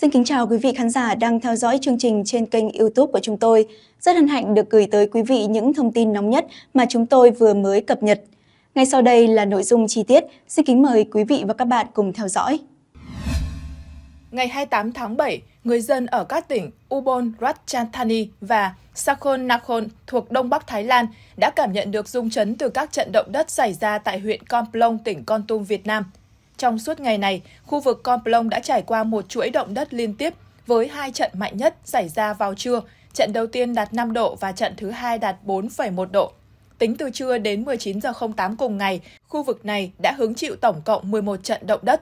Xin kính chào quý vị khán giả đang theo dõi chương trình trên kênh YouTube của chúng tôi. Rất hân hạnh được gửi tới quý vị những thông tin nóng nhất mà chúng tôi vừa mới cập nhật. Ngay sau đây là nội dung chi tiết, xin kính mời quý vị và các bạn cùng theo dõi. Ngày 28 tháng 7, người dân ở các tỉnh Ubon Ratchathani và Sakhon Nakhon thuộc Đông Bắc Thái Lan đã cảm nhận được rung chấn từ các trận động đất xảy ra tại huyện Con Plong, tỉnh Con Tum, Việt Nam – trong suốt ngày này, khu vực Con Plong đã trải qua một chuỗi động đất liên tiếp với hai trận mạnh nhất xảy ra vào trưa. Trận đầu tiên đạt 5 độ và trận thứ hai đạt 4,1 độ. Tính từ trưa đến 19 giờ 08 cùng ngày, khu vực này đã hứng chịu tổng cộng 11 trận động đất.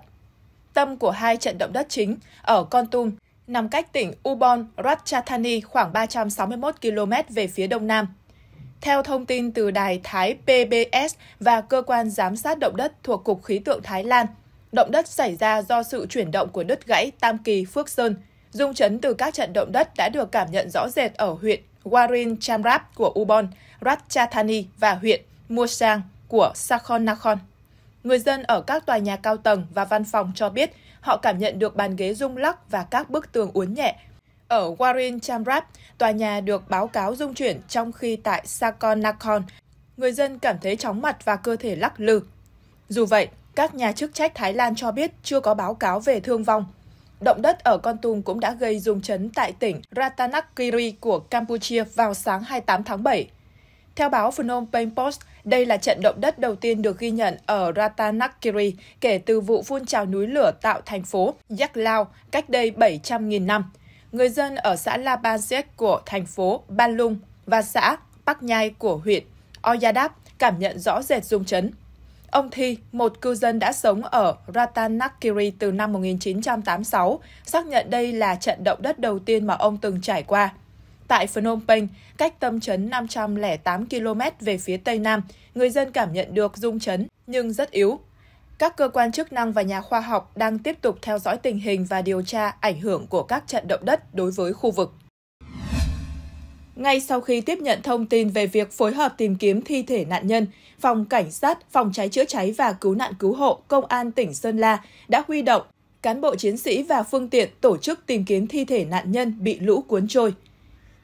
Tâm của hai trận động đất chính ở Con Tum nằm cách tỉnh Ubon Ratchathani khoảng 361 km về phía đông nam. Theo thông tin từ đài Thái PBS và cơ quan giám sát động đất thuộc Cục Khí tượng Thái Lan, động đất xảy ra do sự chuyển động của đất gãy Tam Kỳ, Phước Sơn. Dung chấn từ các trận động đất đã được cảm nhận rõ rệt ở huyện Warin Chamrap của Ubon, Ratchathani và huyện Mursang của Sakhon Nakhon. Người dân ở các tòa nhà cao tầng và văn phòng cho biết họ cảm nhận được bàn ghế rung lắc và các bức tường uốn nhẹ. Ở Warin Chamrap, tòa nhà được báo cáo rung chuyển trong khi tại Sakhon Nakhon, người dân cảm thấy chóng mặt và cơ thể lắc lư. Dù vậy, các nhà chức trách Thái Lan cho biết chưa có báo cáo về thương vong. Động đất ở Con Tum cũng đã gây rung chấn tại tỉnh Ratanakiri của Campuchia vào sáng 28 tháng 7. Theo báo Phnom Penh Post, đây là trận động đất đầu tiên được ghi nhận ở Ratanakiri kể từ vụ phun trào núi lửa tạo thành phố Yak Lao cách đây 700.000 năm. Người dân ở xã La Banset của thành phố Ban và xã Bắc Nhai của huyện Oyadap cảm nhận rõ rệt rung chấn. Ông Thi, một cư dân đã sống ở Ratanakiri từ năm 1986, xác nhận đây là trận động đất đầu tiên mà ông từng trải qua. Tại Phnom Penh, cách tâm chấn 508 km về phía tây nam, người dân cảm nhận được rung chấn nhưng rất yếu. Các cơ quan chức năng và nhà khoa học đang tiếp tục theo dõi tình hình và điều tra ảnh hưởng của các trận động đất đối với khu vực. Ngay sau khi tiếp nhận thông tin về việc phối hợp tìm kiếm thi thể nạn nhân, Phòng Cảnh sát, Phòng cháy chữa cháy và Cứu nạn Cứu hộ Công an tỉnh Sơn La đã huy động cán bộ chiến sĩ và phương tiện tổ chức tìm kiếm thi thể nạn nhân bị lũ cuốn trôi.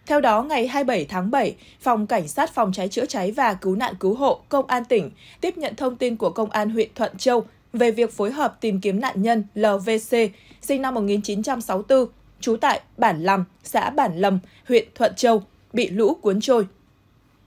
Theo đó, ngày 27 tháng 7, Phòng Cảnh sát Phòng cháy chữa cháy và Cứu nạn Cứu hộ Công an tỉnh tiếp nhận thông tin của Công an huyện Thuận Châu về việc phối hợp tìm kiếm nạn nhân LVC, sinh năm 1964, trú tại Bản Lầm, xã Bản Lầm, huyện Thuận Châu, bị lũ cuốn trôi.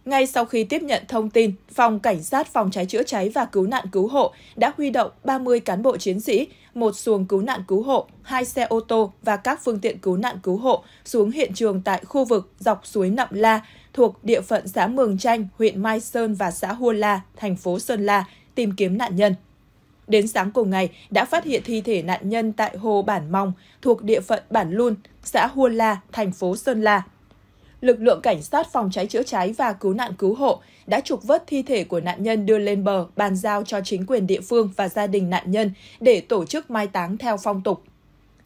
Ngay sau khi tiếp nhận thông tin, Phòng Cảnh sát Phòng cháy chữa cháy và Cứu nạn Cứu hộ đã huy động 30 cán bộ chiến sĩ, một xuồng cứu nạn cứu hộ, hai xe ô tô và các phương tiện cứu nạn cứu hộ xuống hiện trường tại khu vực dọc suối Nậm La thuộc địa phận xã Mường Chanh, huyện Mai Sơn và xã Hua La, thành phố Sơn La tìm kiếm nạn nhân. Đến sáng cùng ngày, đã phát hiện thi thể nạn nhân tại hồ Bản Mong thuộc địa phận Bản Lun, xã Hua La, thành phố Sơn La lực lượng cảnh sát phòng cháy chữa cháy và cứu nạn cứu hộ đã trục vớt thi thể của nạn nhân đưa lên bờ, bàn giao cho chính quyền địa phương và gia đình nạn nhân để tổ chức mai táng theo phong tục.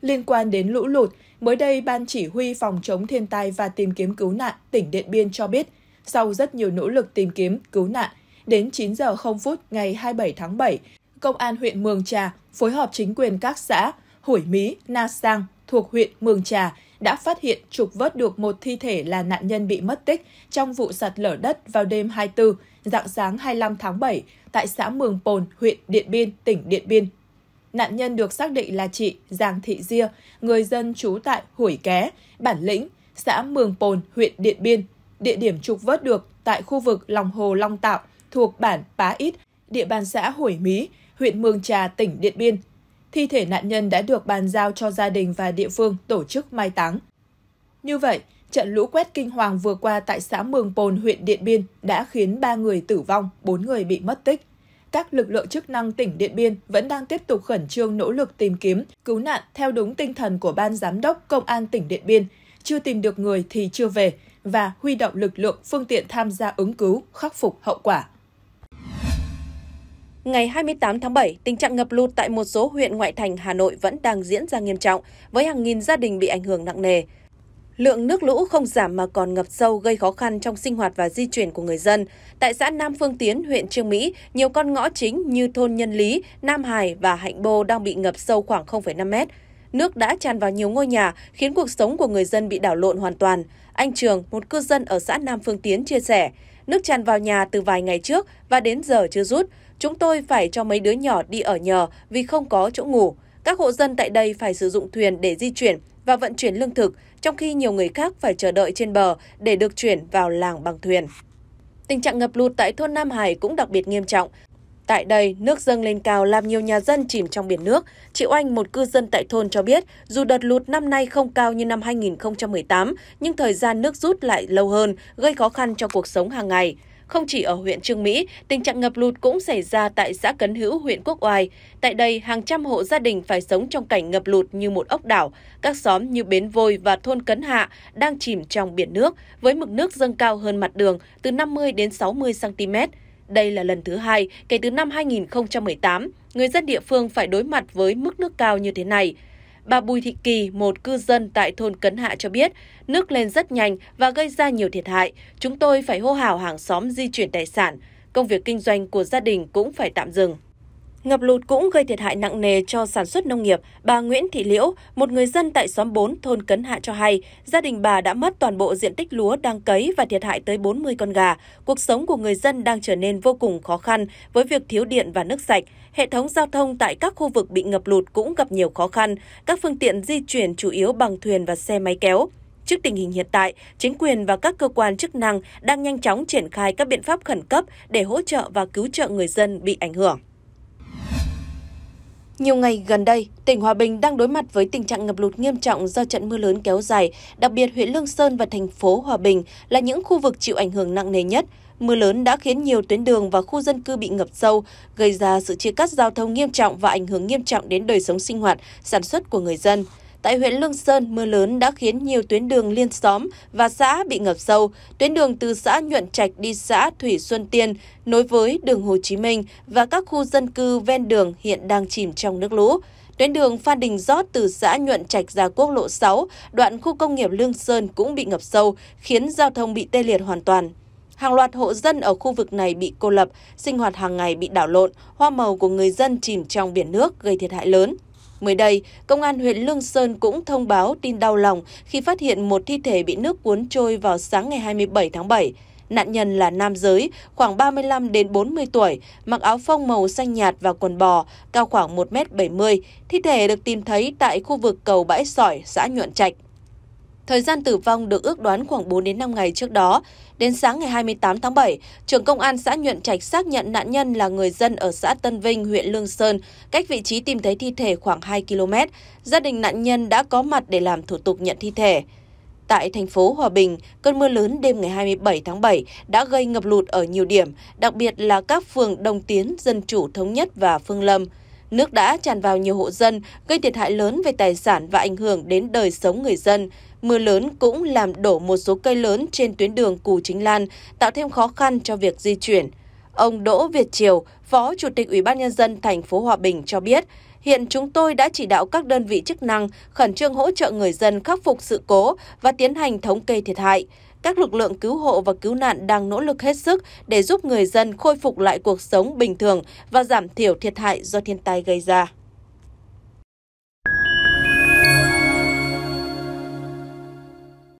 Liên quan đến lũ lụt, mới đây Ban Chỉ huy Phòng chống thiên tai và tìm kiếm cứu nạn tỉnh Điện Biên cho biết, sau rất nhiều nỗ lực tìm kiếm, cứu nạn, đến 9 giờ 0 phút ngày 27 tháng 7, Công an huyện Mường Trà phối hợp chính quyền các xã Hủy Mí Na Sang thuộc huyện Mường Trà đã phát hiện trục vớt được một thi thể là nạn nhân bị mất tích trong vụ sạt lở đất vào đêm 24, dạng sáng 25 tháng 7 tại xã Mường Pồn, huyện Điện Biên, tỉnh Điện Biên. Nạn nhân được xác định là chị Giàng Thị Dia, người dân trú tại Hủy Ké, Bản Lĩnh, xã Mường Pồn, huyện Điện Biên. Địa điểm trục vớt được tại khu vực lòng hồ Long Tạo thuộc bản Pá Ít, địa bàn xã Hủy Mí, huyện Mường Trà, tỉnh Điện Biên, Thi thể nạn nhân đã được bàn giao cho gia đình và địa phương tổ chức mai táng. Như vậy, trận lũ quét kinh hoàng vừa qua tại xã Mường Pồn, huyện Điện Biên đã khiến 3 người tử vong, 4 người bị mất tích. Các lực lượng chức năng tỉnh Điện Biên vẫn đang tiếp tục khẩn trương nỗ lực tìm kiếm, cứu nạn theo đúng tinh thần của Ban Giám đốc Công an tỉnh Điện Biên. Chưa tìm được người thì chưa về và huy động lực lượng phương tiện tham gia ứng cứu, khắc phục hậu quả. Ngày 28 tháng 7, tình trạng ngập lụt tại một số huyện ngoại thành Hà Nội vẫn đang diễn ra nghiêm trọng, với hàng nghìn gia đình bị ảnh hưởng nặng nề. Lượng nước lũ không giảm mà còn ngập sâu gây khó khăn trong sinh hoạt và di chuyển của người dân. Tại xã Nam Phương Tiến, huyện Trương Mỹ, nhiều con ngõ chính như thôn Nhân Lý, Nam Hải và Hạnh Bô đang bị ngập sâu khoảng 0,5 mét. Nước đã tràn vào nhiều ngôi nhà, khiến cuộc sống của người dân bị đảo lộn hoàn toàn. Anh Trường, một cư dân ở xã Nam Phương Tiến chia sẻ, nước tràn vào nhà từ vài ngày trước và đến giờ chưa rút. Chúng tôi phải cho mấy đứa nhỏ đi ở nhờ vì không có chỗ ngủ. Các hộ dân tại đây phải sử dụng thuyền để di chuyển và vận chuyển lương thực, trong khi nhiều người khác phải chờ đợi trên bờ để được chuyển vào làng bằng thuyền. Tình trạng ngập lụt tại thôn Nam Hải cũng đặc biệt nghiêm trọng. Tại đây, nước dâng lên cao làm nhiều nhà dân chìm trong biển nước. Chị Oanh, một cư dân tại thôn cho biết, dù đợt lụt năm nay không cao như năm 2018, nhưng thời gian nước rút lại lâu hơn, gây khó khăn cho cuộc sống hàng ngày. Không chỉ ở huyện Trương Mỹ, tình trạng ngập lụt cũng xảy ra tại xã Cấn Hữu, huyện Quốc Oai. Tại đây, hàng trăm hộ gia đình phải sống trong cảnh ngập lụt như một ốc đảo. Các xóm như Bến Vôi và thôn Cấn Hạ đang chìm trong biển nước, với mực nước dâng cao hơn mặt đường từ 50 đến 60 cm. Đây là lần thứ hai kể từ năm 2018, người dân địa phương phải đối mặt với mức nước cao như thế này. Bà Bùi Thị Kỳ, một cư dân tại thôn Cấn Hạ cho biết, nước lên rất nhanh và gây ra nhiều thiệt hại. Chúng tôi phải hô hào hàng xóm di chuyển tài sản. Công việc kinh doanh của gia đình cũng phải tạm dừng. Ngập lụt cũng gây thiệt hại nặng nề cho sản xuất nông nghiệp. Bà Nguyễn Thị Liễu, một người dân tại xóm 4 thôn Cấn Hạ cho hay, gia đình bà đã mất toàn bộ diện tích lúa đang cấy và thiệt hại tới 40 con gà. Cuộc sống của người dân đang trở nên vô cùng khó khăn với việc thiếu điện và nước sạch. Hệ thống giao thông tại các khu vực bị ngập lụt cũng gặp nhiều khó khăn. Các phương tiện di chuyển chủ yếu bằng thuyền và xe máy kéo. Trước tình hình hiện tại, chính quyền và các cơ quan chức năng đang nhanh chóng triển khai các biện pháp khẩn cấp để hỗ trợ và cứu trợ người dân bị ảnh hưởng. Nhiều ngày gần đây, tỉnh Hòa Bình đang đối mặt với tình trạng ngập lụt nghiêm trọng do trận mưa lớn kéo dài, đặc biệt huyện Lương Sơn và thành phố Hòa Bình là những khu vực chịu ảnh hưởng nặng nề nhất. Mưa lớn đã khiến nhiều tuyến đường và khu dân cư bị ngập sâu, gây ra sự chia cắt giao thông nghiêm trọng và ảnh hưởng nghiêm trọng đến đời sống sinh hoạt, sản xuất của người dân. Tại huyện Lương Sơn, mưa lớn đã khiến nhiều tuyến đường liên xóm và xã bị ngập sâu. Tuyến đường từ xã Nhuận Trạch đi xã Thủy Xuân Tiên nối với đường Hồ Chí Minh và các khu dân cư ven đường hiện đang chìm trong nước lũ. Tuyến đường Phan Đình Giót từ xã Nhuận Trạch ra quốc lộ 6, đoạn khu công nghiệp Lương Sơn cũng bị ngập sâu, khiến giao thông bị tê liệt hoàn toàn. Hàng loạt hộ dân ở khu vực này bị cô lập, sinh hoạt hàng ngày bị đảo lộn, hoa màu của người dân chìm trong biển nước gây thiệt hại lớn. Mới đây, Công an huyện Lương Sơn cũng thông báo tin đau lòng khi phát hiện một thi thể bị nước cuốn trôi vào sáng ngày 27 tháng 7. Nạn nhân là nam giới, khoảng 35 đến 40 tuổi, mặc áo phông màu xanh nhạt và quần bò, cao khoảng 1m70. Thi thể được tìm thấy tại khu vực cầu Bãi Sỏi, xã Nhuận Trạch. Thời gian tử vong được ước đoán khoảng 4 đến 5 ngày trước đó. Đến sáng ngày 28 tháng 7, trưởng công an xã Nhuận Trạch xác nhận nạn nhân là người dân ở xã Tân Vinh, huyện Lương Sơn, cách vị trí tìm thấy thi thể khoảng 2 km. Gia đình nạn nhân đã có mặt để làm thủ tục nhận thi thể. Tại thành phố Hòa Bình, cơn mưa lớn đêm ngày 27 tháng 7 đã gây ngập lụt ở nhiều điểm, đặc biệt là các phường Đồng Tiến, Dân Chủ Thống Nhất và Phương Lâm. Nước đã tràn vào nhiều hộ dân, gây thiệt hại lớn về tài sản và ảnh hưởng đến đời sống người dân. Mưa lớn cũng làm đổ một số cây lớn trên tuyến đường Cù Chính Lan, tạo thêm khó khăn cho việc di chuyển. Ông Đỗ Việt Triều, Phó Chủ tịch Ủy ban nhân dân thành phố Hòa Bình cho biết, hiện chúng tôi đã chỉ đạo các đơn vị chức năng khẩn trương hỗ trợ người dân khắc phục sự cố và tiến hành thống kê thiệt hại các lực lượng cứu hộ và cứu nạn đang nỗ lực hết sức để giúp người dân khôi phục lại cuộc sống bình thường và giảm thiểu thiệt hại do thiên tai gây ra.